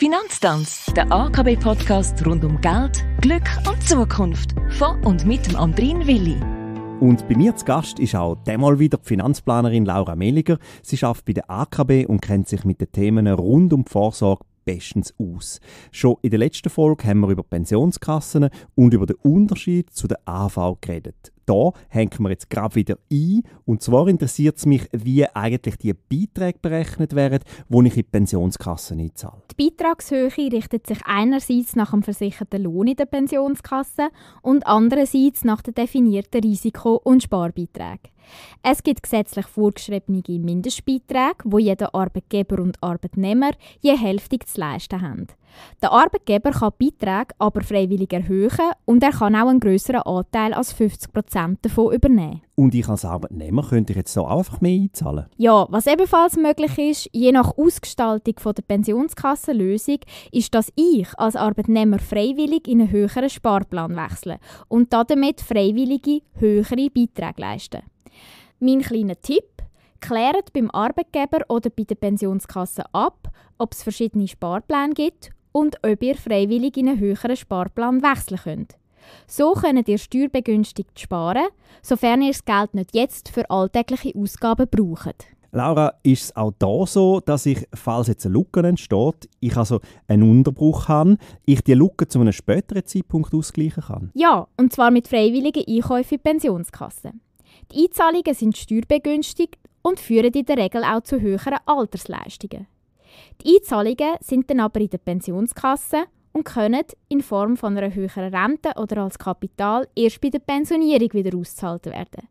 Finanztanz, der AKB-Podcast rund um Geld, Glück und Zukunft. Von und mit dem Andrin Willi. Und bei mir zu Gast ist auch diesmal wieder die Finanzplanerin Laura Meliger. Sie arbeitet bei der AKB und kennt sich mit den Themen rund um die Vorsorge bestens aus. Schon in der letzten Folge haben wir über Pensionskassen und über den Unterschied zu der AV geredet da hängen wir jetzt gerade wieder ein. Und zwar interessiert es mich, wie eigentlich die Beiträge berechnet werden, die ich in die Pensionskasse einzahle. Die Beitragshöhe richtet sich einerseits nach dem versicherten Lohn in der Pensionskasse und andererseits nach den definierten Risiko- und Sparbeiträgen. Es gibt gesetzlich vorgeschriebene Mindestbeiträge, wo jeder Arbeitgeber und Arbeitnehmer je Hälfte zu leisten haben. Der Arbeitgeber kann Beiträge aber freiwillig erhöhen und er kann auch einen größeren Anteil als 50 10% davon übernehmen. Und ich als Arbeitnehmer könnte ich jetzt so einfach mehr einzahlen? Ja, was ebenfalls möglich ist, je nach Ausgestaltung von der Pensionskassenlösung, ist, dass ich als Arbeitnehmer freiwillig in einen höheren Sparplan wechsle und damit freiwillige höhere Beiträge leiste. Mein kleiner Tipp, klärt beim Arbeitgeber oder bei der Pensionskasse ab, ob es verschiedene Sparpläne gibt und ob ihr freiwillig in einen höheren Sparplan wechseln könnt. So könnt ihr steuerbegünstigt sparen, sofern ihr das Geld nicht jetzt für alltägliche Ausgaben braucht. Laura, ist es auch da so, dass ich, falls jetzt eine Lücke entsteht, ich also einen Unterbruch habe, ich die Lücke zu einem späteren Zeitpunkt ausgleichen kann? Ja, und zwar mit freiwilligen Einkäufen in die Pensionskassen. Die Einzahlungen sind steuerbegünstigt und führen in der Regel auch zu höheren Altersleistungen. Die Einzahlungen sind dann aber in der Pensionskasse und können in Form von einer höheren Rente oder als Kapital erst bei der Pensionierung wieder ausgezahlt werden.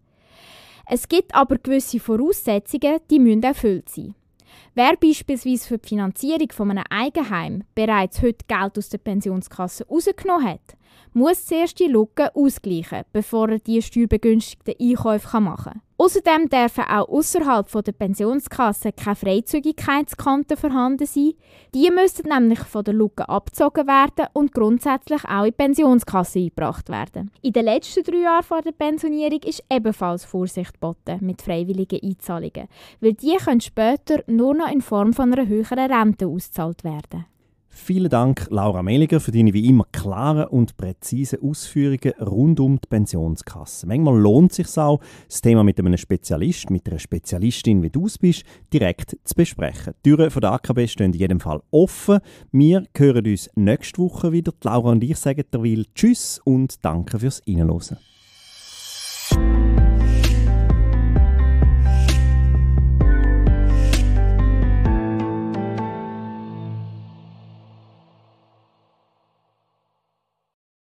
Es gibt aber gewisse Voraussetzungen, die müssen erfüllt sein. Wer beispielsweise für die Finanzierung von einem Eigenheim bereits heute Geld aus der Pensionskasse rausgenommen hat, muss zuerst die Lücke ausgleichen, bevor er die steuerbegünstigten Einkäufe machen kann. Außerdem dürfen auch außerhalb der Pensionskasse keine Freizügigkeitskonten vorhanden sein. Die müssen nämlich von der Lücke abgezogen werden und grundsätzlich auch in die Pensionskasse eingebracht werden. In den letzten drei Jahren vor der Pensionierung ist ebenfalls Vorsicht geboten mit freiwilligen Einzahlungen, weil die können später nur noch in Form von einer höheren Rente ausgezahlt werden. Vielen Dank, Laura Meliger, für deine wie immer klaren und präzisen Ausführungen rund um die Pensionskasse. Manchmal lohnt es sich auch, das Thema mit einem Spezialist, mit einer Spezialistin, wie du es bist, direkt zu besprechen. Die Türen von der AKB stehen in jedem Fall offen. Wir hören uns nächste Woche wieder. Laura und ich sagen derweil Tschüss und danke fürs Reinhören.